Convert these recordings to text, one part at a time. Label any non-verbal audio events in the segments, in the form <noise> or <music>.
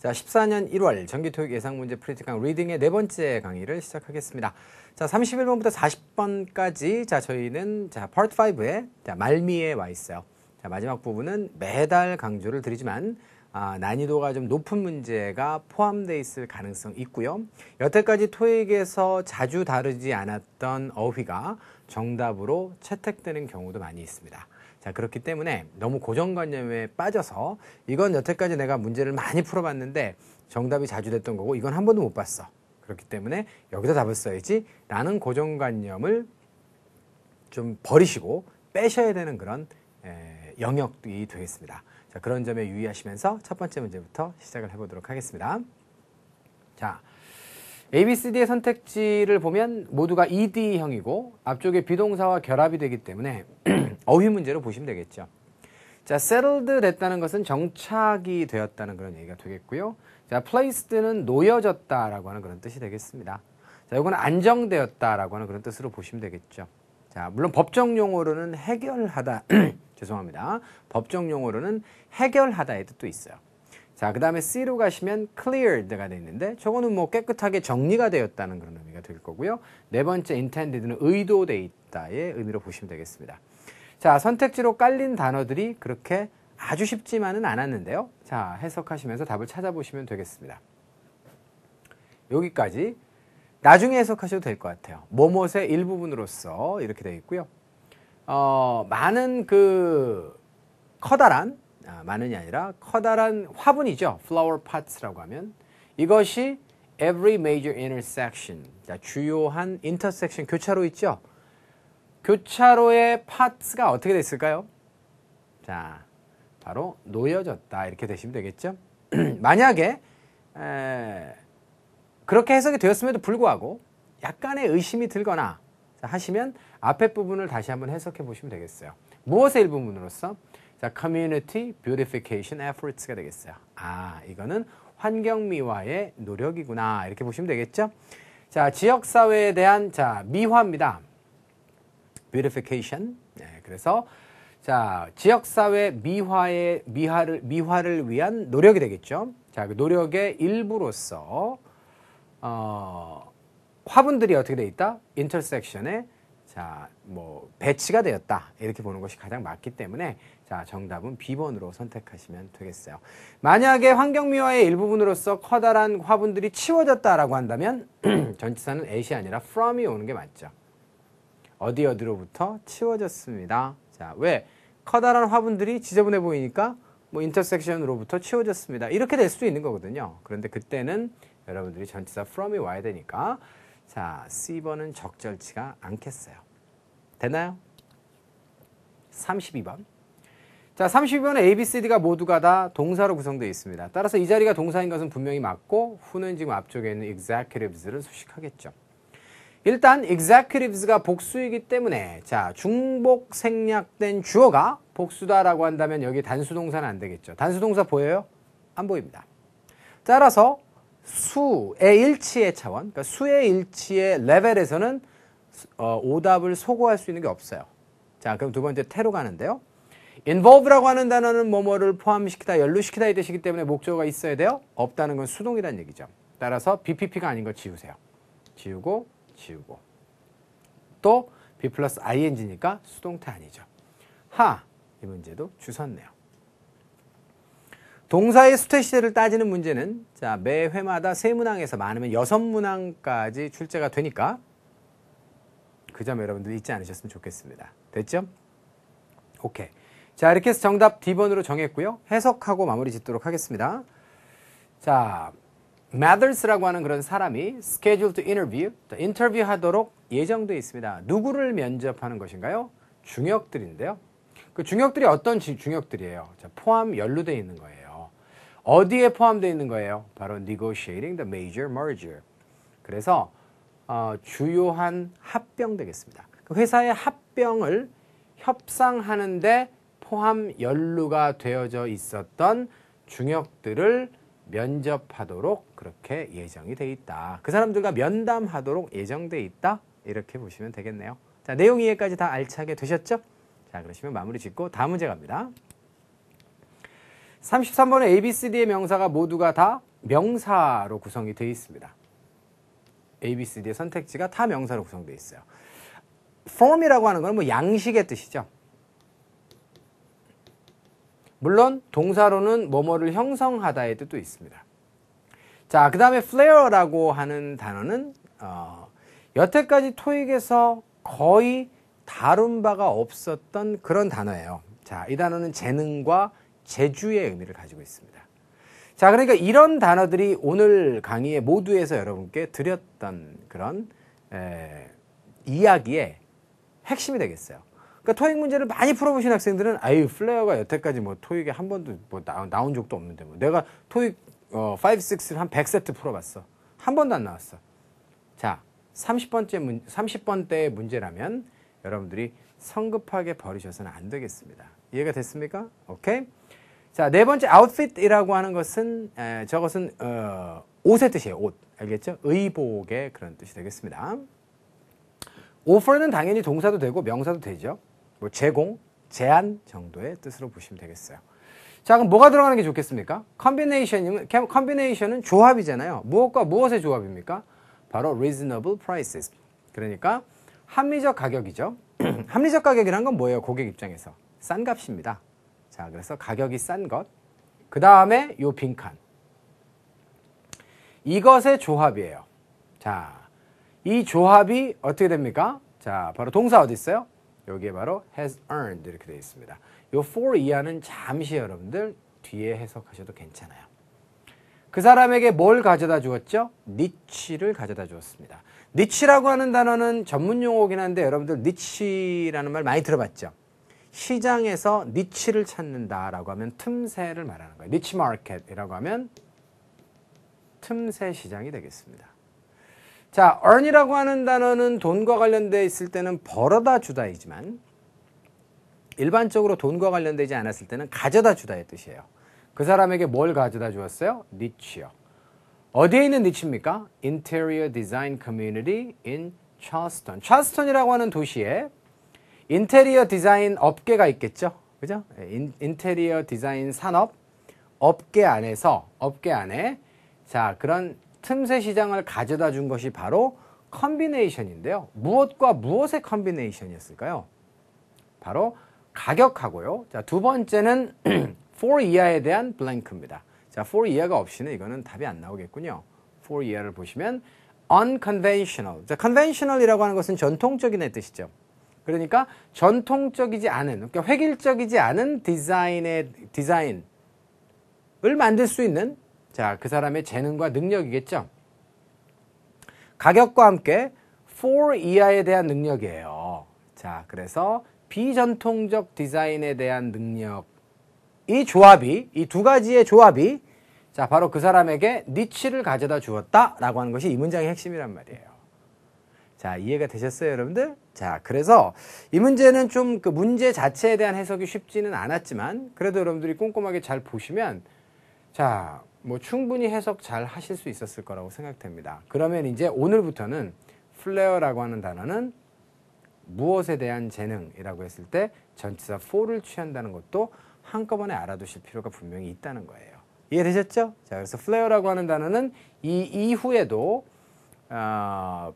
자, 14년 1월 정기토익 예상문제 프리티강 리딩의 네 번째 강의를 시작하겠습니다. 자, 31번부터 40번까지 자, 저희는 자, 파트 5에 자, 말미에 와 있어요. 자, 마지막 부분은 매달 강조를 드리지만 아, 난이도가 좀 높은 문제가 포함되어 있을 가능성 있고요. 여태까지 토익에서 자주 다루지 않았던 어휘가 정답으로 채택되는 경우도 많이 있습니다. 자, 그렇기 때문에 너무 고정관념에 빠져서 이건 여태까지 내가 문제를 많이 풀어봤는데 정답이 자주 됐던 거고 이건 한 번도 못 봤어. 그렇기 때문에 여기서 답을 써야지 라는 고정관념을 좀 버리시고 빼셔야 되는 그런 에, 영역이 되겠습니다. 자, 그런 점에 유의하시면서 첫 번째 문제부터 시작을 해보도록 하겠습니다. 자, A, B, C, D의 선택지를 보면 모두가 ED형이고 앞쪽에 비동사와 결합이 되기 때문에 <clears throat> 어휘 문제로 보시면 되겠죠. 자, settled 됐다는 것은 정착이 되었다는 그런 얘기가 되겠고요. 자, placed는 놓여졌다라고 하는 그런 뜻이 되겠습니다. 자, 이건 안정되었다라고 하는 그런 뜻으로 보시면 되겠죠. 자, 물론 법정 용어로는 해결하다. <clears throat> 죄송합니다. 법정 용어로는 해결하다의 뜻도 있어요. 자, 그 다음에 C로 가시면 cleared가 되어 있는데, 저거는 뭐 깨끗하게 정리가 되었다는 그런 의미가 될 거고요. 네 번째 intended는 의도돼 있다의 의미로 보시면 되겠습니다. 자, 선택지로 깔린 단어들이 그렇게 아주 쉽지만은 않았는데요. 자, 해석하시면서 답을 찾아보시면 되겠습니다. 여기까지 나중에 해석하셔도 될 것 같아요. 뭐뭇의 일부분으로서 이렇게 되어 있고요. 어, 많은 그 커다란 아, 많은이 아니라 커다란 화분이죠. flower pots라고 하면 이것이 every major intersection, 주요한 인터섹션 교차로 있죠. 교차로의 파트가 어떻게 됐을까요? 자, 바로 놓여졌다 이렇게 되시면 되겠죠. <clears throat> 만약에 에, 그렇게 해석이 되었음에도 불구하고 약간의 의심이 들거나 하시면 앞에 부분을 다시 한번 해석해 보시면 되겠어요. 무엇의 일부분으로서? 자, community beautification efforts가 되겠어요. 아, 이거는 환경 미화의 노력이구나 이렇게 보시면 되겠죠. 자, 지역 사회에 대한 자 미화입니다. beautification. 네, 그래서 자 지역 사회 미화의 미화를 미화를 위한 노력이 되겠죠. 자그 노력의 일부로서 어, 화분들이 어떻게 돼 있다? 인터섹션에 자뭐 배치가 되었다 이렇게 보는 것이 가장 맞기 때문에 자 정답은 B번으로 선택하시면 되겠어요. 만약에 환경 미화의 일부분으로서 커다란 화분들이 치워졌다라고 한다면 <clears throat> 전치사는 at이 아니라 from이 오는 게 맞죠. 어디 어디로부터 치워졌습니다. 자, 왜? 커다란 화분들이 지저분해 보이니까 뭐 인터섹션으로부터 치워졌습니다. 이렇게 될 수도 있는 거거든요. 그런데 그때는 여러분들이 전치사 from이 와야 되니까 자, C번은 적절치가 않겠어요. 되나요? 32번. 자, 32번에 A, B, C, D가 모두가 다 동사로 구성되어 있습니다. 따라서 이 자리가 동사인 것은 분명히 맞고 후는 지금 앞쪽에 있는 executives를 수식하겠죠. 일단 e x e c u t i v e s 가 복수이기 때문에 자 중복 생략된 주어가 복수다라고 한다면 여기 단수동사는 안 되겠죠. 단수동사 보여요? 안 보입니다. 따라서 수의 일치의 차원, 그러니까 수의 일치의 레벨에서는 어, 오답을 소고할 수 있는 게 없어요. 자, 그럼 두 번째 테로 가는데요. involve라고 하는 단어는 뭐뭐를 포함시키다, 연루시키다 이 뜻이기 때문에 목적어가 있어야 돼요. 없다는 건수동이라는 얘기죠. 따라서 BPP가 아닌 걸 지우세요. 지우고 지우고 또 B 플러스 ing니까 수동태 아니죠. 하, 이 문제도 주셨네요. 동사의 수태 시대를 따지는 문제는 자, 매 회마다 세 문항에서 많으면 여섯 문항까지 출제가 되니까 그 점 여러분들 잊지 않으셨으면 좋겠습니다. 됐죠? 오케이. 자, 이렇게 해서 정답 D번으로 정했고요. 해석하고 마무리 짓도록 하겠습니다. 자, Mathers라고 하는 그런 사람이 scheduled to interview, 인터뷰하도록 예정돼 있습니다. 누구를 면접하는 것인가요? 중역들인데요. 그 중역들이 어떤 중역들이에요? 자, 포함 연루돼 있는 거예요. 어디에 포함돼 있는 거예요? 바로 negotiating the major merger. 그래서 어, 주요한 합병 되겠습니다. 그 회사의 합병을 협상하는데 포함 연루가 되어져 있었던 중역들을 면접하도록 그렇게 예정이 돼 있다. 그 사람들과 면담하도록 예정돼 있다. 이렇게 보시면 되겠네요. 자, 내용 이해까지 다 알차게 되셨죠? 자, 그러시면 마무리 짓고 다음 문제 갑니다. 33번의 ABCD의 명사가 모두가 다 명사로 구성이 되어 있습니다. ABCD의 선택지가 다 명사로 구성되어 있어요. form이라고 하는 건 뭐 양식의 뜻이죠. 물론 동사로는 뭐뭐를 형성하다의 뜻도 있습니다. 자, 그 다음에 flare라고 하는 단어는 어, 여태까지 토익에서 거의 다룬 바가 없었던 그런 단어예요. 자, 이 단어는 재능과 재주의 의미를 가지고 있습니다. 자, 그러니까 이런 단어들이 오늘 강의의 모두에서 여러분께 드렸던 그런 에, 이야기의 핵심이 되겠어요. 그러니까 토익 문제를 많이 풀어보신 학생들은 아유 플레어가 여태까지 뭐 토익에 한 번도 뭐 나, 나온 적도 없는데 뭐 내가 토익 어, 5, 6를 한 100세트 풀어봤어. 한 번도 안 나왔어. 자, 30번째 문, 30번대의 문제라면 여러분들이 성급하게 버리셔서는 안 되겠습니다. 이해가 됐습니까? 오케이? 자, 네 번째 아웃핏이라고 하는 것은 에, 저것은 어, 옷의 뜻이에요. 옷. 알겠죠? 의복의 그런 뜻이 되겠습니다. 오퍼는 당연히 동사도 되고 명사도 되죠. 뭐 제공, 제한 정도의 뜻으로 보시면 되겠어요. 자, 그럼 뭐가 들어가는 게 좋겠습니까? 컨비네이션이면 컨비네이션은 조합이잖아요. 무엇과 무엇의 조합입니까? 바로 reasonable prices. 그러니까 합리적 가격이죠. <clears throat> 합리적 가격이란 건 뭐예요? 고객 입장에서 싼 값입니다. 자, 그래서 가격이 싼 것. 그 다음에 요 빈칸. 이것의 조합이에요. 자, 이 조합이 어떻게 됩니까? 자, 바로 동사 어디 있어요? 여기에 바로 has earned 이렇게 되어 있습니다. 이 for 이하는 잠시 여러분들 뒤에 해석하셔도 괜찮아요. 그 사람에게 뭘 가져다 주었죠? 니치를 가져다 주었습니다. 니치라고 하는 단어는 전문 용어긴 한데 여러분들 니치라는 말 많이 들어봤죠? 시장에서 니치를 찾는다라고 하면 틈새를 말하는 거예요. 니치 마켓이라고 하면 틈새 시장이 되겠습니다. 자, earn이라고 하는 단어는 돈과 관련되어 있을 때는 벌어다 주다이지만 일반적으로 돈과 관련되지 않았을 때는 가져다 주다의 뜻이에요. 그 사람에게 뭘 가져다 주었어요? 니치요. 어디에 있는 니치입니까? Interior Design Community in Charleston. 찰스턴이라고 하는 도시에 인테리어 디자인 업계가 있겠죠. 그죠? 예, 인, 인테리어 디자인 산업 업계 안에서 업계 안에 자, 그런 틈새 시장을 가져다 준 것이 바로 컨비네이션인데요. 무엇과 무엇의 컨비네이션이었을까요? 바로 가격하고요. 자, 두 번째는 4 <clears throat> 이하에 대한 블랭크입니다. 자, 4 이하가 없이는 이거는 답이 안 나오겠군요. 4 이하를 보시면 unconventional. 자, conventional이라고 하는 것은 전통적인의 뜻이죠. 그러니까 전통적이지 않은, 그러니까 획일적이지 않은 디자인의 디자인을 만들 수 있는 자, 그 사람의 재능과 능력이겠죠. 가격과 함께 4 이하에 대한 능력이에요. 자, 그래서 비전통적 디자인에 대한 능력. 이 조합이, 이 두 가지의 조합이 자, 바로 그 사람에게 니치를 가져다 주었다 라고 하는 것이 이 문장의 핵심이란 말이에요. 자, 이해가 되셨어요, 여러분들? 자, 그래서 이 문제는 좀 그 문제 자체에 대한 해석이 쉽지는 않았지만 그래도 여러분들이 꼼꼼하게 잘 보시면 자, 뭐 충분히 해석 잘 하실 수 있었을 거라고 생각됩니다. 그러면 이제 오늘부터는 플레어라고 하는 단어는 무엇에 대한 재능이라고 했을 때 전치사 r 를 취한다는 것도 한꺼번에 알아두실 필요가 분명히 있다는 거예요. 이해되셨죠? 자, 그래서 플레어라고 하는 단어는 이 이후에도 어, 아,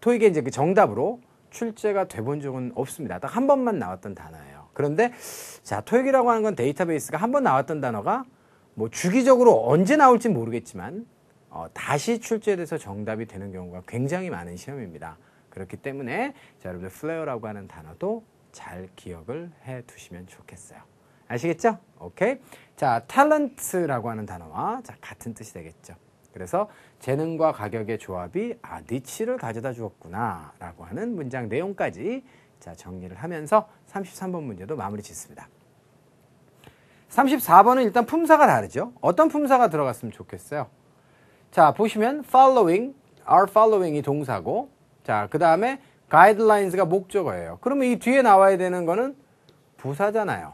토익의 이제 그 정답으로 출제가 돼본 적은 없습니다. 딱 한 번만 나왔던 단어예요. 그런데 자, 토익이라고 하는 건 데이터베이스가 한 번 나왔던 단어가 뭐 주기적으로 언제 나올지 모르겠지만 어, 다시 출제돼서 정답이 되는 경우가 굉장히 많은 시험입니다. 그렇기 때문에 자, 여러분들 플레어라고 하는 단어도 잘 기억을 해 두시면 좋겠어요. 아시겠죠? 오케이. 자, 탤런트라고 하는 단어와 자, 같은 뜻이 되겠죠. 그래서 재능과 가격의 조합이 아, 니치를 가져다 주었구나라고 하는 문장 내용까지 자, 정리를 하면서 33번 문제도 마무리 짓습니다. 34번은 일단 품사가 다르죠. 어떤 품사가 들어갔으면 좋겠어요? 자, 보시면 following, are following이 동사고 자, 그 다음에 guidelines가 목적어예요. 그러면 이 뒤에 나와야 되는 거는 부사잖아요.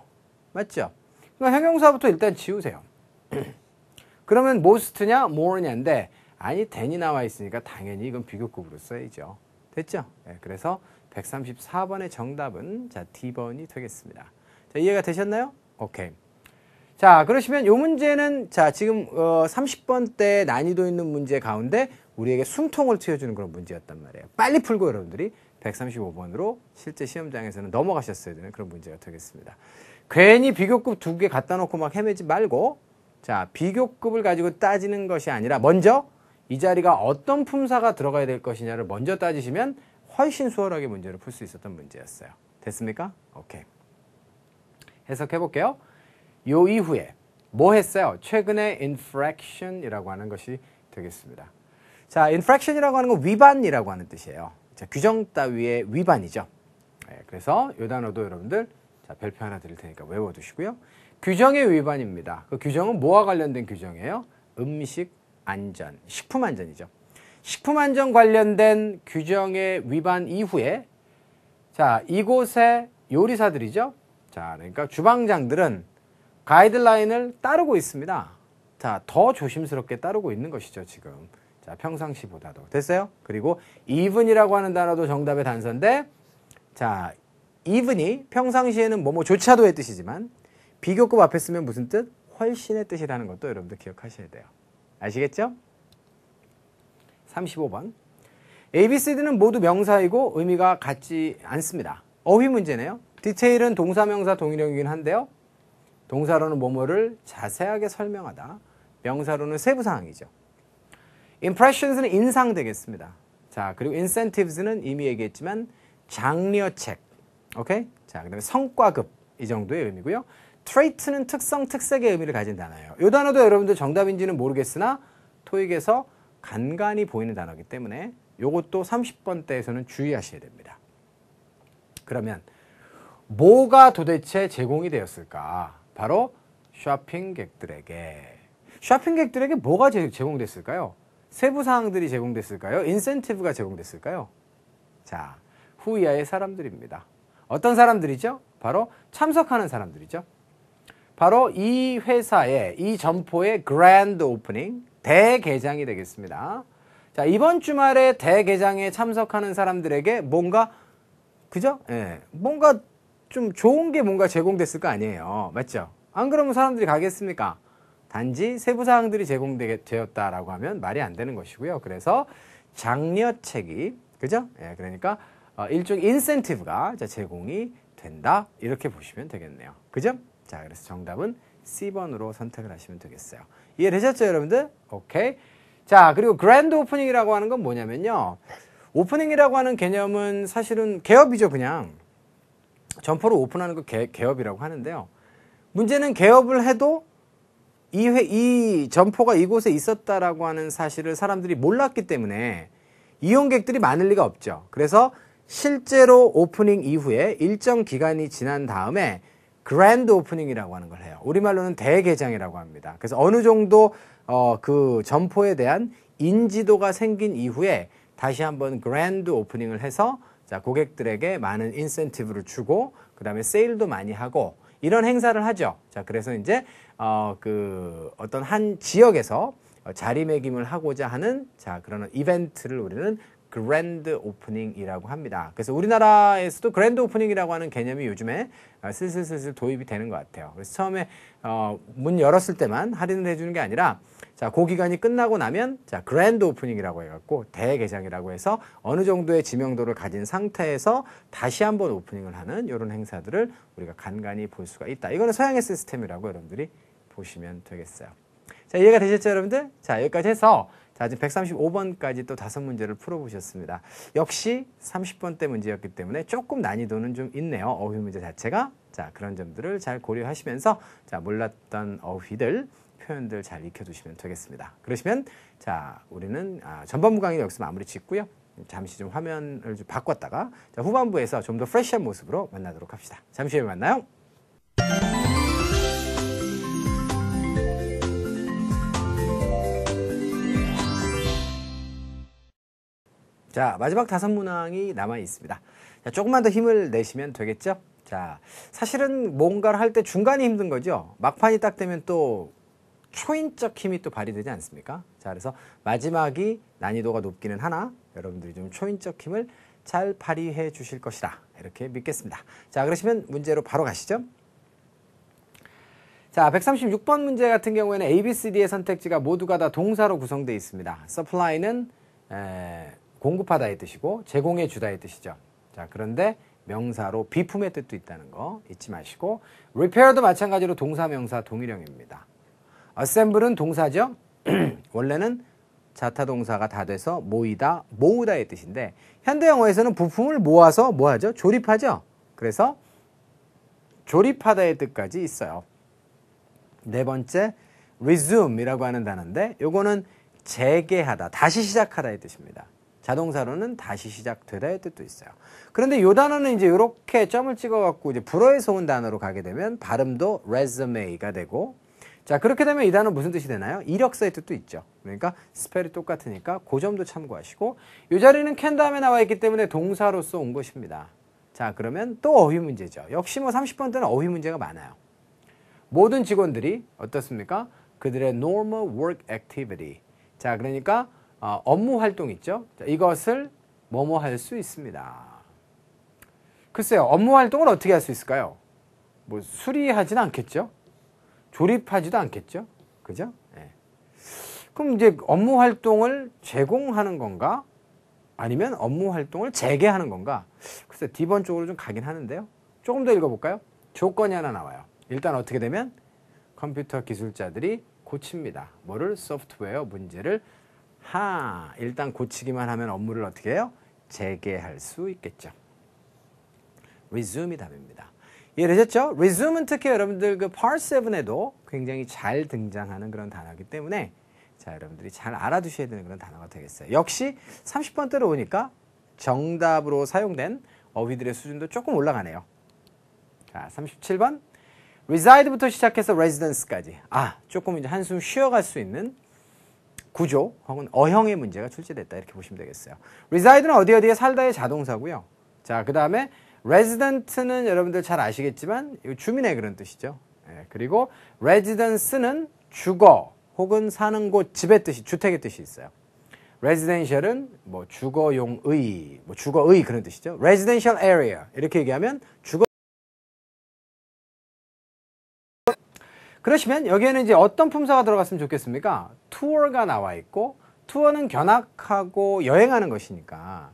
맞죠? 그럼 형용사부터 일단 지우세요. <clears throat> 그러면 most냐 more냐인데 아니 then이 나와 있으니까 당연히 이건 비교급으로 써야죠. 됐죠? 네, 그래서 134번의 정답은 자 D번이 되겠습니다. 자, 이해가 되셨나요? 오케이. 자, 그러시면 요 문제는 자, 지금 어 30번대 난이도 있는 문제 가운데 우리에게 숨통을 트여주는 그런 문제였단 말이에요. 빨리 풀고 여러분들이 135번으로 실제 시험장에서는 넘어가셨어야 되는 그런 문제가 되겠습니다. 괜히 비교급 두 개 갖다 놓고 막 헤매지 말고 자, 비교급을 가지고 따지는 것이 아니라 먼저 이 자리가 어떤 품사가 들어가야 될 것이냐를 먼저 따지시면 훨씬 수월하게 문제를 풀 수 있었던 문제였어요. 됐습니까? 오케이. 해석해 볼게요. 요 이후에 뭐 했어요? 최근에 infraction이라고 하는 것이 되겠습니다. 자, infraction이라고 하는 건 위반이라고 하는 뜻이에요. 자, 규정 따위의 위반이죠. 네, 그래서 요 단어도 여러분들 자, 별표 하나 드릴 테니까 외워두시고요. 규정의 위반입니다. 그 규정은 뭐와 관련된 규정이에요? 음식 안전, 식품 안전이죠. 식품 안전 관련된 규정의 위반 이후에 자, 이곳의 요리사들이죠. 자, 그러니까 주방장들은 가이드라인을 따르고 있습니다. 자, 더 조심스럽게 따르고 있는 것이죠, 지금. 자, 평상시보다도. 됐어요? 그리고 even이라고 하는 단어도 정답의 단서인데, 자, even이 평상시에는 뭐 뭐조차도의 뜻이지만, 비교급 앞에 쓰면 무슨 뜻? 훨씬의 뜻이라는 것도 여러분들 기억하셔야 돼요. 아시겠죠? 35번. ABCD는 모두 명사이고 의미가 같지 않습니다. 어휘 문제네요. 디테일은 동사명사 동일형이긴 한데요. 동사로는 뭐뭐를 자세하게 설명하다. 명사로는 세부 사항이죠. impressions는 인상 되겠습니다. 자, 그리고 incentives는 이미 얘기했지만 장려책. 오케이? 자, 그다음에 성과급 이 정도의 의미고요. trait는 특성, 특색의 의미를 가진 단어예요. 이 단어도 여러분들 정답인지는 모르겠으나 토익에서 간간히 보이는 단어이기 때문에 이것도 30번대에서는 주의하셔야 됩니다. 그러면 뭐가 도대체 제공이 되었을까? 바로 쇼핑객들에게 쇼핑객들에게 뭐가 제공됐을까요? 세부 사항들이 제공됐을까요? 인센티브가 제공됐을까요? 자, 후이하의 사람들입니다. 어떤 사람들이죠? 바로 참석하는 사람들이죠. 바로 이 회사의 이 점포의 그랜드 오프닝 대개장이 되겠습니다. 자, 이번 주말에 대개장에 참석하는 사람들에게 뭔가 그죠? 예. 뭔가 좀 좋은 게 뭔가 제공됐을 거 아니에요. 맞죠? 안 그러면 사람들이 가겠습니까? 단지 세부 사항들이 제공되었다라고 하면 말이 안 되는 것이고요. 그래서 장려책이 그죠? 예, 그러니까 어, 일종의 인센티브가 제공이 된다 이렇게 보시면 되겠네요. 그죠? 자, 그래서 정답은 C번으로 선택을 하시면 되겠어요. 이해되셨죠, 여러분들? 오케이. 자, 그리고 그랜드 오프닝이라고 하는 건 뭐냐면요. 오프닝이라고 하는 개념은 사실은 개업이죠, 그냥. 점포를 오픈하는 걸 개, 개업이라고 하는데요. 문제는 개업을 해도 이, 회, 이 점포가 이곳에 있었다라고 하는 사실을 사람들이 몰랐기 때문에 이용객들이 많을 리가 없죠. 그래서 실제로 오프닝 이후에 일정 기간이 지난 다음에 그랜드 오프닝이라고 하는 걸 해요. 우리말로는 대개장이라고 합니다. 그래서 어느 정도 어, 그 점포에 대한 인지도가 생긴 이후에 다시 한번 그랜드 오프닝을 해서 자, 고객들에게 많은 인센티브를 주고 그다음에 세일도 많이 하고 이런 행사를 하죠. 자, 그래서 이제 어 그 어떤 한 지역에서 어, 자리매김을 하고자 하는 자, 그런 이벤트를 우리는 그랜드 오프닝이라고 합니다. 그래서 우리나라에서도 그랜드 오프닝이라고 하는 개념이 요즘에 어, 슬슬슬슬 도입이 되는 것 같아요. 그래서 처음에 어, 문 열었을 때만 할인을 해주는 게 아니라 자, 그 기간이 끝나고 나면 자, 그랜드 오프닝이라고 해갖고 대개장이라고 해서 어느 정도의 지명도를 가진 상태에서 다시 한번 오프닝을 하는 이런 행사들을 우리가 간간히 볼 수가 있다. 이거는 서양의 시스템이라고 여러분들이 보시면 되겠어요. 자, 이해가 되셨죠, 여러분들? 자, 여기까지 해서 자, 지금 135번까지 또 다섯 문제를 풀어보셨습니다. 역시 30번대 문제였기 때문에 조금 난이도는 좀 있네요. 어휘 문제 자체가. 자, 그런 점들을 잘 고려하시면서 자, 몰랐던 어휘들 표현들 잘 익혀두시면 되겠습니다. 그러시면 자 우리는 아, 전반부 강의 역기 마무리 짓고요. 잠시 좀 화면을 좀 바꿨다가 자, 후반부에서 좀 더프레쉬한 모습으로 만나도록 합시다. 잠시 후에 만나요. 자, 마지막 다섯 문항이 남아 있습니다. 자, 조금만 더 힘을 내시면 되겠죠? 자, 사실은 뭔가를 할 때 중간이 힘든 거죠. 막판이 딱 되면 또 초인적 힘이 또 발휘되지 않습니까? 자, 그래서 마지막이 난이도가 높기는 하나 여러분들이 좀 초인적 힘을 잘 발휘해 주실 것이다. 이렇게 믿겠습니다. 자, 그러시면 문제로 바로 가시죠. 자, 136번 문제 같은 경우에는 A, B, C, D의 선택지가 모두가 다 동사로 구성되어 있습니다. supply는 에, 공급하다의 뜻이고 제공해 주다의 뜻이죠. 자, 그런데 명사로 비품의 뜻도 있다는 거 잊지 마시고 repair도 마찬가지로 동사 명사 동일형입니다. assemble은 동사죠. <clears throat> 원래는 자타 동사가 다 돼서 모이다, 모으다의 뜻인데 현대 영어에서는 부품을 모아서 뭐 하죠? 조립하죠. 그래서 조립하다의 뜻까지 있어요. 네 번째 resume이라고 하는 단어인데 요거는 재개하다, 다시 시작하다의 뜻입니다. 자동사로는 다시 시작되다의 뜻도 있어요. 그런데 요 단어는 이제 이렇게 점을 찍어갖고 이제 불어에서 온 단어로 가게 되면 발음도 resume가 되고 자 그렇게 되면 이 단어 무슨 뜻이 되나요? 이력서의 뜻도 있죠. 그러니까 스펠이 똑같으니까 그 점도 참고하시고 이 자리는 캔 다음에 나와 있기 때문에 동사로서 온 것입니다. 자 그러면 또 어휘 문제죠. 역시 뭐 30번 때는 어휘 문제가 많아요. 모든 직원들이 어떻습니까? 그들의 normal work activity 자 그러니까 어, 업무 활동 있죠? 이것을 뭐뭐 할 수 있습니다. 글쎄요, 업무 활동을 어떻게 할 수 있을까요? 뭐 수리하지는 않겠죠? 조립하지도 않겠죠? 그죠? 예. 그럼 이제 업무 활동을 제공하는 건가? 아니면 업무 활동을 재개하는 건가? 글쎄, 디번 쪽으로 좀 가긴 하는데요. 조금 더 읽어볼까요? 조건이 하나 나와요. 일단 어떻게 되면 컴퓨터 기술자들이 고칩니다. 뭐를? 소프트웨어 문제를 하, 일단 고치기만 하면 업무를 어떻게 해요? 재개할 수 있겠죠. resume이 답입니다. 이해되셨죠? resume은 특히 여러분들 그 part 7에도 굉장히 잘 등장하는 그런 단어이기 때문에 자, 여러분들이 잘 알아두셔야 되는 그런 단어가 되겠어요. 역시 30번대로 오니까 정답으로 사용된 어휘들의 수준도 조금 올라가네요. 자, 37번. reside부터 시작해서 residence까지. 아, 조금 이제 한숨 쉬어갈 수 있는 구조 혹은 어형의 문제가 출제됐다 이렇게 보시면 되겠어요. reside는 어디 어디에 살다의 자동사고요. 자, 그 다음에 resident는 여러분들 잘 아시겠지만 이거 주민의 그런 뜻이죠. 예, 그리고 residence는 주거 혹은 사는 곳 집의 뜻이 주택의 뜻이 있어요. residential은 뭐 주거용의, 뭐 주거의 그런 뜻이죠. residential area 이렇게 얘기하면 주거 그러시면 여기에는 이제 어떤 품사가 들어갔으면 좋겠습니까? 투어가 나와 있고 투어는 견학하고 여행하는 것이니까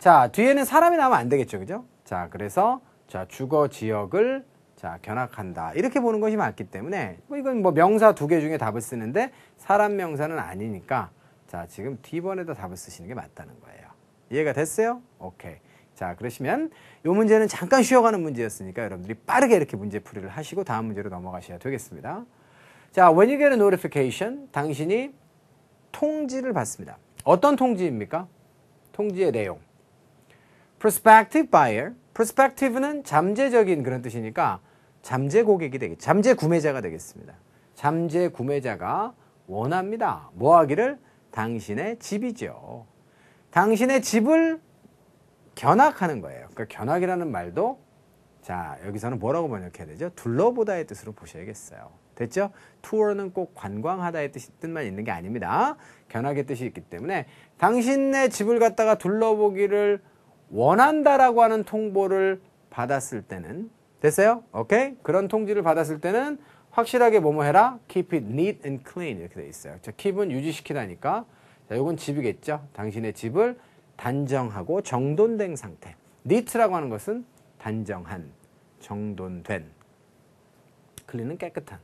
자 뒤에는 사람이 나오면 안 되겠죠, 그죠? 자 그래서 자 주거 지역을 자 견학한다 이렇게 보는 것이 맞기 때문에 뭐 이건 뭐 명사 두 개 중에 답을 쓰는데 사람 명사는 아니니까 자 지금 뒤번에다 답을 쓰시는 게 맞다는 거예요. 이해가 됐어요? 오케이. 자, 그러시면 이 문제는 잠깐 쉬어가는 문제였으니까 여러분들이 빠르게 이렇게 문제 풀이를 하시고 다음 문제로 넘어가셔야 되겠습니다. 자, when you get a notification, 당신이 통지를 받습니다. 어떤 통지입니까? 통지의 내용. prospective buyer. prospective는 잠재적인 그런 뜻이니까 잠재 고객이 되겠, 잠재 구매자가 되겠습니다. 잠재 구매자가 원합니다. 뭐 하기를? 당신의 집이죠. 당신의 집을 견학하는 거예요. 그러니까 견학이라는 말도 자 여기서는 뭐라고 번역해야 되죠? 둘러보다의 뜻으로 보셔야겠어요. 됐죠? 투어는 꼭 관광하다의 뜻, 뜻만 있는 게 아닙니다. 견학의 뜻이 있기 때문에 당신네 집을 갔다가 둘러보기를 원한다라고 하는 통보를 받았을 때는 됐어요? 오케이? 그런 통지를 받았을 때는 확실하게 뭐뭐 해라? Keep it neat and clean 이렇게 돼 있어요. 자, keep은 유지시키다니까. 자, 이건 집이겠죠? 당신의 집을 단정하고 정돈된 상태. 니트라고 하는 것은 단정한, 정돈된. 클린은 깨끗한.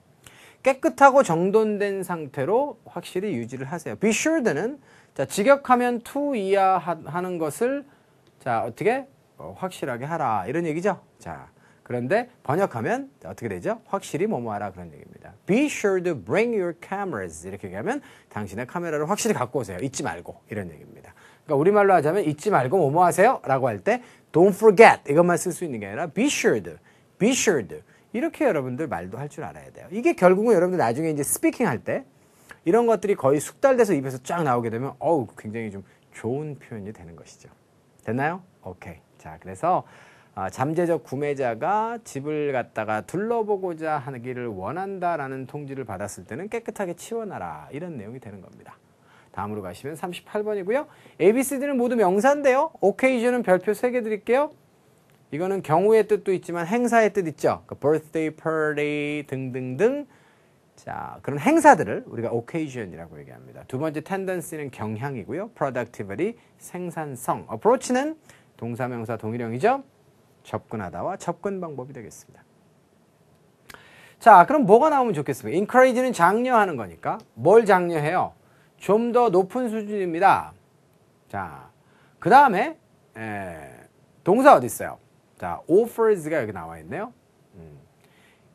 깨끗하고 정돈된 상태로 확실히 유지를 하세요. be s u r e 는 자, 직역하면 to 이하 하는 것을 자, 어떻게 어, 확실하게 하라. 이런 얘기죠. 자, 그런데 번역하면 어떻게 되죠? 확실히 뭐뭐 하라 그런 얘기입니다. Be sure to bring your cameras 이렇게 얘기하면 당신의 카메라를 확실히 갖고 오세요. 잊지 말고 이런 얘기입니다. 그러니까 우리말로 하자면 잊지 말고 뭐뭐 하세요? 라고 할 때 don't forget 이것만 쓸 수 있는 게 아니라 be sure, be sure 이렇게 여러분들 말도 할 줄 알아야 돼요. 이게 결국은 여러분들 나중에 이제 스피킹 할 때 이런 것들이 거의 숙달돼서 입에서 쫙 나오게 되면 어우 굉장히 좀 좋은 표현이 되는 것이죠. 됐나요? 오케이. 자 그래서 아, 잠재적 구매자가 집을 갖다가 둘러보고자 하기를 원한다라는 통지를 받았을 때는 깨끗하게 치워놔라 이런 내용이 되는 겁니다. 다음으로 가시면 38번이고요. ABCD는 모두 명사인데요. occasion은 별표 3개 드릴게요. 이거는 경우의 뜻도 있지만 행사의 뜻 있죠. 그 birthday party 등등등. 자, 그런 행사들을 우리가 occasion이라고 얘기합니다. 두 번째 tendency는 경향이고요. productivity 생산성. approach는 동사명사 동일형이죠. 접근하다와 접근 방법이 되겠습니다. 자, 그럼 뭐가 나오면 좋겠습니까? encourage는 장려하는 거니까 뭘 장려해요? 좀더 높은 수준입니다. 자, 그 다음에 동사 어디 있어요? 자, offers가 여기 나와 있네요. 음.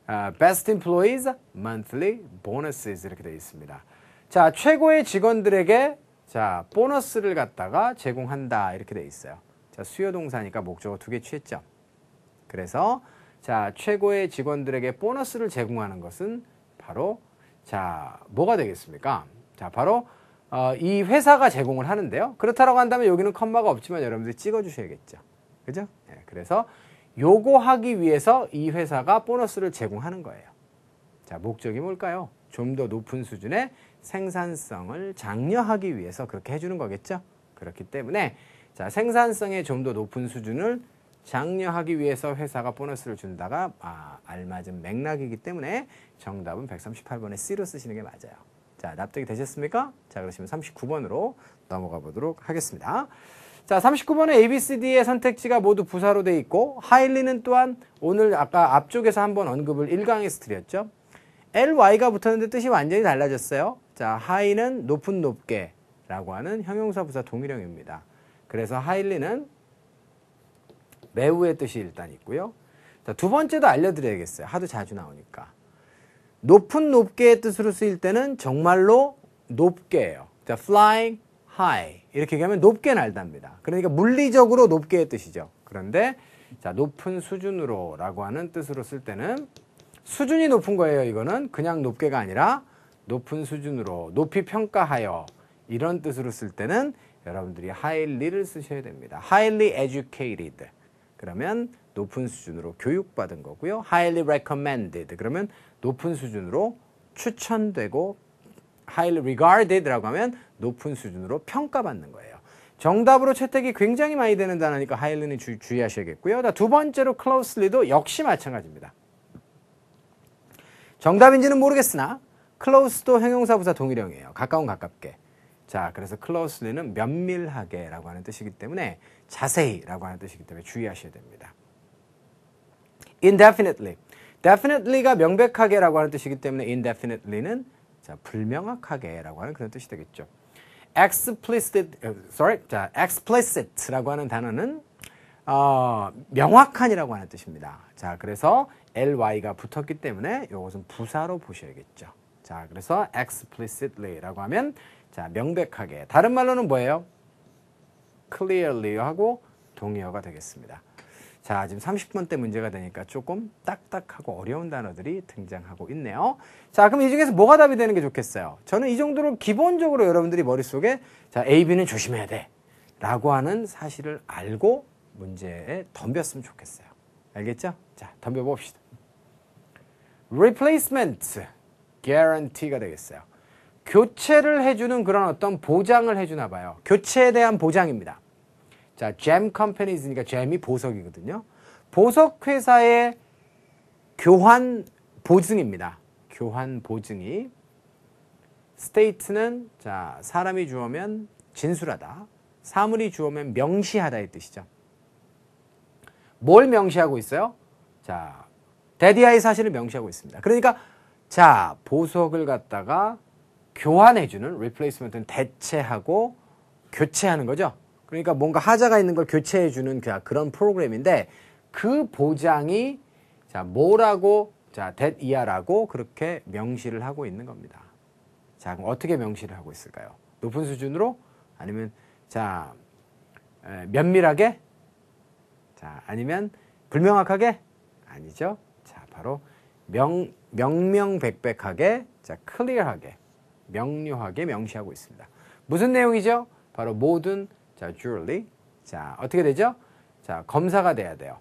아, best employees monthly bonuses 이렇게 되어 있습니다. 자, 최고의 직원들에게 자, 보너스를 갖다가 제공한다 이렇게 되어 있어요. 자, 수요 동사니까 목적어 두 개 취했죠. 그래서 자, 최고의 직원들에게 보너스를 제공하는 것은 바로 자, 뭐가 되겠습니까? 자, 바로 어, 이 회사가 제공을 하는데요. 그렇다고 한다면 여기는 컴마가 없지만 여러분들이 찍어주셔야겠죠. 그죠? 네, 그래서 요거 하기 위해서 이 회사가 보너스를 제공하는 거예요. 자, 목적이 뭘까요? 좀 더 높은 수준의 생산성을 장려하기 위해서 그렇게 해주는 거겠죠. 그렇기 때문에 자, 생산성의 좀 더 높은 수준을 장려하기 위해서 회사가 보너스를 준다가 아, 알맞은 맥락이기 때문에 정답은 138번의 C로 쓰시는 게 맞아요. 자, 납득이 되셨습니까? 자, 그러시면 39번으로 넘어가 보도록 하겠습니다. 자, 39번에 A, B, C, D의 선택지가 모두 부사로 돼 있고 하일리는 또한 오늘 아까 앞쪽에서 한번 언급을 1강에서 드렸죠. L, Y가 붙었는데 뜻이 완전히 달라졌어요. 자, 하이는 높은 높게 라고 하는 형용사 부사 동일형입니다. 그래서 하일리는 매우의 뜻이 일단 있고요. 자, 두 번째도 알려드려야겠어요. 하도 자주 나오니까. 높은 높게의 뜻으로 쓰일 때는 정말로 높게예요. 자, flying high 이렇게 얘기하면 높게 날답니다. 그러니까 물리적으로 높게의 뜻이죠. 그런데 자, 높은 수준으로라고 하는 뜻으로 쓸 때는 수준이 높은 거예요. 이거는 그냥 높게가 아니라 높은 수준으로 높이 평가하여 이런 뜻으로 쓸 때는 여러분들이 highly를 쓰셔야 됩니다. highly educated 그러면 높은 수준으로 교육받은 거고요. highly recommended 그러면 높은 수준으로 추천되고 highly regarded라고 하면 높은 수준으로 평가받는 거예요. 정답으로 채택이 굉장히 많이 되는 단어니까 highly는 주, 주의하셔야겠고요. 두 번째로 closely도 역시 마찬가지입니다. 정답인지는 모르겠으나 close도 형용사 부사 동일형이에요. 가까운 가깝게. 자, 그래서 closely는 면밀하게라고 하는 뜻이기 때문에 자세히라고 하는 뜻이기 때문에 주의하셔야 됩니다. indefinitely. definitely가 명백하게라고 하는 뜻이기 때문에 indefinitely는 자, 불명확하게라고 하는 그런 뜻이 되겠죠. explicit, 어, sorry, 자, explicit라고 하는 단어는 어, 명확한이라고 하는 뜻입니다. 자, 그래서 ly가 붙었기 때문에 이것은 부사로 보셔야겠죠. 자, 그래서 explicitly라고 하면 자, 명백하게. 다른 말로는 뭐예요? clearly 하고 동의어가 되겠습니다. 자, 지금 30분 대 문제가 되니까 조금 딱딱하고 어려운 단어들이 등장하고 있네요. 자, 그럼 이 중에서 뭐가 답이 되는 게 좋겠어요? 저는 이 정도로 기본적으로 여러분들이 머릿속에 자, A, B는 조심해야 돼. 라고 하는 사실을 알고 문제에 덤볐으면 좋겠어요. 알겠죠? 자, 덤벼봅시다. replacement guarantee가 되겠어요. 교체를 해주는 그런 어떤 보장을 해주나 봐요. 교체에 대한 보장입니다. 자, 잼 컴퍼니즈니까 잼이 보석이거든요. 보석 회사의 교환 보증입니다. 교환 보증이 스테이트는 자, 사람이 주어면 진술하다. 사물이 주어면 명시하다의 뜻이죠. 뭘 명시하고 있어요? 자, 데디아의 사실을 명시하고 있습니다. 그러니까 자, 보석을 갖다가 교환해 주는 replacement은 대체하고 교체하는 거죠. 그러니까 뭔가 하자가 있는 걸 교체해 주는 그 그런 프로그램인데 그 보장이 자, 뭐라고 자, that 이하라고 그렇게 명시를 하고 있는 겁니다. 자, 그럼 어떻게 명시를 하고 있을까요? 높은 수준으로 아니면 자, 에, 면밀하게 자, 아니면 불명확하게 아니죠. 자, 바로 명 명명백백하게 자, 클리어하게 명료하게 명시하고 있습니다. 무슨 내용이죠? 바로 모든 자, 주얼리. 자, 어떻게 되죠? 자, 검사가 돼야 돼요.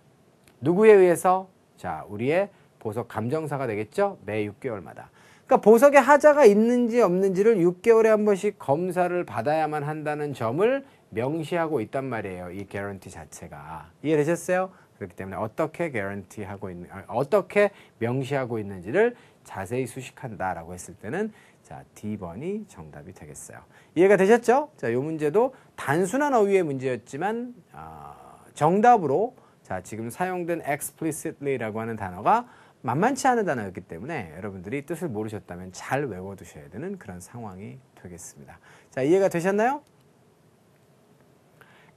누구에 의해서? 자, 우리의 보석 감정사가 되겠죠? 매 6개월마다. 그러니까 보석에 하자가 있는지 없는지를 6개월에 한 번씩 검사를 받아야만 한다는 점을 명시하고 있단 말이에요. 이 개런티 자체가. 이해되셨어요? 그렇기 때문에 어떻게 개런티하고 있는 아, 어떻게 명시하고 있는지를 자세히 수식한다라고 했을 때는 자, D번이 정답이 되겠어요. 이해가 되셨죠? 자, 요 문제도 단순한 어휘의 문제였지만 어, 정답으로 자 지금 사용된 explicitly라고 하는 단어가 만만치 않은 단어였기 때문에 여러분들이 뜻을 모르셨다면 잘 외워두셔야 되는 그런 상황이 되겠습니다. 자 이해가 되셨나요?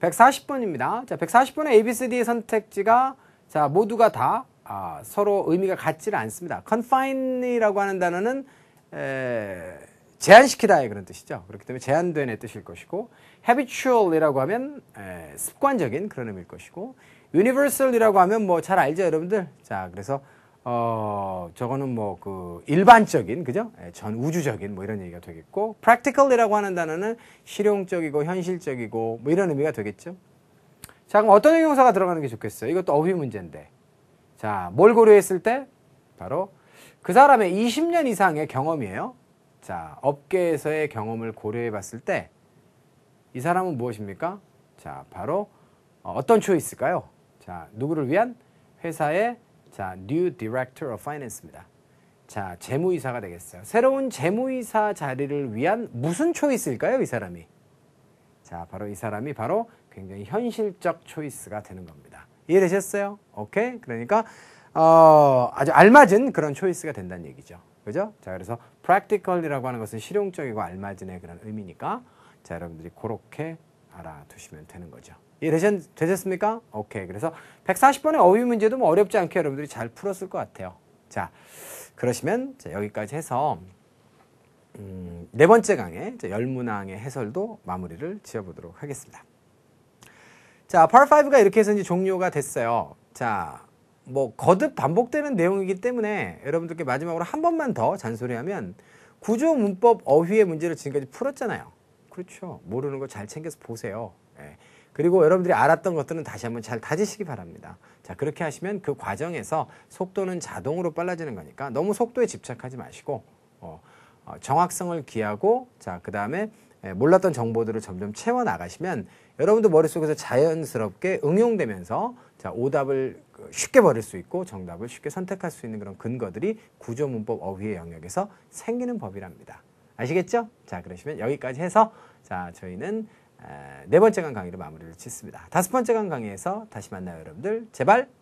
140번입니다. 자 140번의 a b c d 선택지가 자 모두가 다 아, 서로 의미가 같지는 않습니다. confine이라고 하는 단어는 에, 제한시키다의 그런 뜻이죠. 그렇기 때문에 제한된의 뜻일 것이고 habitual이라고 하면 에, 습관적인 그런 의미일 것이고 universal이라고 하면 뭐 잘 알죠 여러분들 자 그래서 어 저거는 뭐 그 일반적인 그죠 에, 전 우주적인 뭐 이런 얘기가 되겠고 practical이라고 하는 단어는 실용적이고 현실적이고 뭐 이런 의미가 되겠죠 자 그럼 어떤 형용사가 들어가는 게 좋겠어요 이것도 어휘 문제인데 자뭘 고려했을 때 바로 그 사람의 20년 이상의 경험이에요 자 업계에서의 경험을 고려해 봤을 때이 사람은 무엇입니까? 자, 바로 어, 어떤 초이스일까요? 자, 누구를 위한 회사의 자, new director of finance입니다. 자, 재무이사가 되겠어요. 새로운 재무이사 자리를 위한 무슨 초이스일까요, 이 사람이? 자, 바로 이 사람이 바로 굉장히 현실적 초이스가 되는 겁니다. 이해되셨어요? 오케이? 그러니까 어, 아주 알맞은 그런 초이스가 된다는 얘기죠. 그죠? 자, 그래서 practical이라고 하는 것은 실용적이고 알맞은의 그런 의미니까 자, 여러분들이 그렇게 알아두시면 되는 거죠. 이해되셨, 습니까 오케이. 그래서 140번의 어휘 문제도 뭐 어렵지 않게 여러분들이 잘 풀었을 것 같아요. 자, 그러시면 자, 여기까지 해서 음, 네 번째 강의 열문항의 해설도 마무리를 지어보도록 하겠습니다. 자, 파5가 이렇게 해서 이제 종료가 됐어요. 자, 뭐 거듭 반복되는 내용이기 때문에 여러분들께 마지막으로 한 번만 더 잔소리하면 구조 문법 어휘의 문제를 지금까지 풀었잖아요. 그렇죠. 모르는 거 잘 챙겨서 보세요. 예. 그리고 여러분들이 알았던 것들은 다시 한번 잘 다지시기 바랍니다. 자, 그렇게 하시면 그 과정에서 속도는 자동으로 빨라지는 거니까 너무 속도에 집착하지 마시고, 어, 어 정확성을 기하고, 자, 그 다음에 예, 몰랐던 정보들을 점점 채워 나가시면 여러분도 머릿속에서 자연스럽게 응용되면서 자, 오답을 쉽게 버릴 수 있고 정답을 쉽게 선택할 수 있는 그런 근거들이 구조 문법 어휘의 영역에서 생기는 법이랍니다. 아시겠죠? 자, 그러시면 여기까지 해서 자, 저희는 아, 네 번째 강의로 마무리를 짓습니다. 다섯 번째 강의에서 다시 만나요, 여러분들. 제발